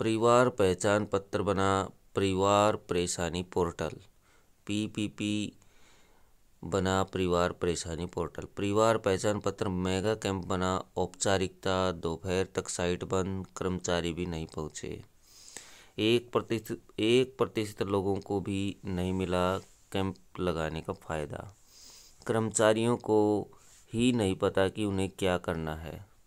परिवार पहचान पत्र बना परिवार परेशानी पोर्टल पीपीपी बना परिवार परेशानी पोर्टल परिवार पहचान पत्र मेगा कैंप बना औपचारिकता दोपहर तक साइट बंद कर्मचारी भी नहीं पहुँचे एक प्रतिशत एक प्रतिशत लोगों को भी नहीं मिला कैंप लगाने का फ़ायदा कर्मचारियों को ही नहीं पता कि उन्हें क्या करना है